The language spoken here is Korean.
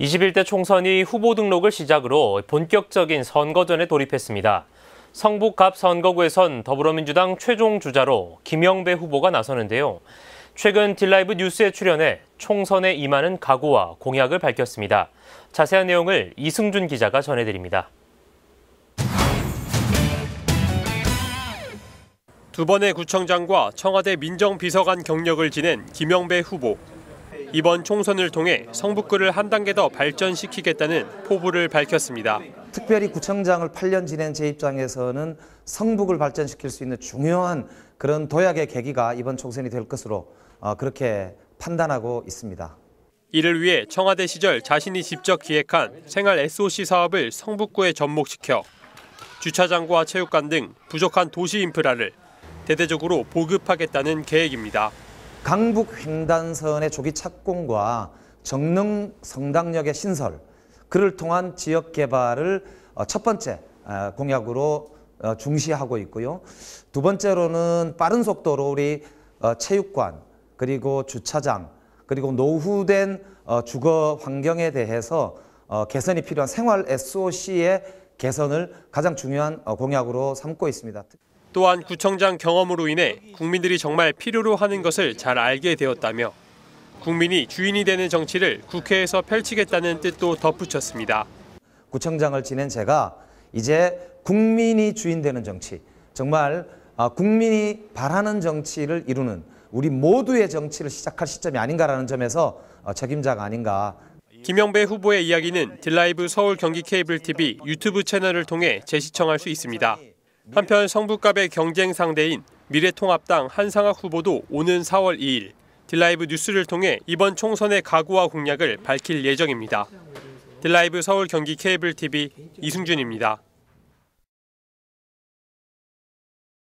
21대 총선이 후보 등록을 시작으로 본격적인 선거전에 돌입했습니다. 성북갑 선거구에선 더불어민주당 최종 주자로 김영배 후보가 나서는데요. 최근 딜라이브 뉴스에 출연해 총선에 임하는 각오와 공약을 밝혔습니다. 자세한 내용을 이승준 기자가 전해드립니다. 두 번의 구청장과 청와대 민정비서관 경력을 지낸 김영배 후보. 이번 총선을 통해 성북구를 한 단계 더 발전시키겠다는 포부를 밝혔습니다. 특별히 구청장을 8년 지낸 제 입장에서는 성북을 발전시킬 수 있는 중요한 그런 도약의 계기가 이번 총선이 될 것으로 어, 그렇게 판단하고 있습니다. 이를 위해 청와대 시절 자신이 직접 기획한 생활 SOC 사업을 성북구에 접목시켜 주차장과 체육관 등 부족한 도시 인프라를 대대적으로 보급하겠다는 계획입니다. 강북 횡단선의 조기 착공과 정릉 성당역의 신설, 그를 통한 지역 개발을 어, 첫 번째 어, 공약으로 어, 중시하고 있고요. 두 번째로는 빠른 속도로 우리 체육관 그리고 주차장 그리고 노후된 주거 환경에 대해서 개선이 필요한 생활 SOC의 개선을 가장 중요한 공약으로 삼고 있습니다. 또한 구청장 경험으로 인해 국민들이 정말 필요로 하는 것을 잘 알게 되었다며 국민이 주인이 되는 정치를 국회에서 펼치겠다는 뜻도 덧붙였습니다. 구청장을 지낸 제가 이제 국민이 주인 되는 정치, 정말 아, 국민이 바라는 정치를 이루는 우리 모두의 정치를 시작할 시점이 아닌가라는 점에서 어, 책임자가 아닌가. 김영배 후보의 이야기는 딜라이브 서울 경기 케이블 TV 유튜브 채널을 통해 재시청할 수 있습니다. 한편 성북갑의 경쟁 상대인 미래통합당 한상학 후보도 오는 4월 2일 딜라이브 뉴스를 통해 이번 총선의 각오와 공약을 밝힐 예정입니다. 딜라이브 서울 경기 케이블 TV 이승준입니다.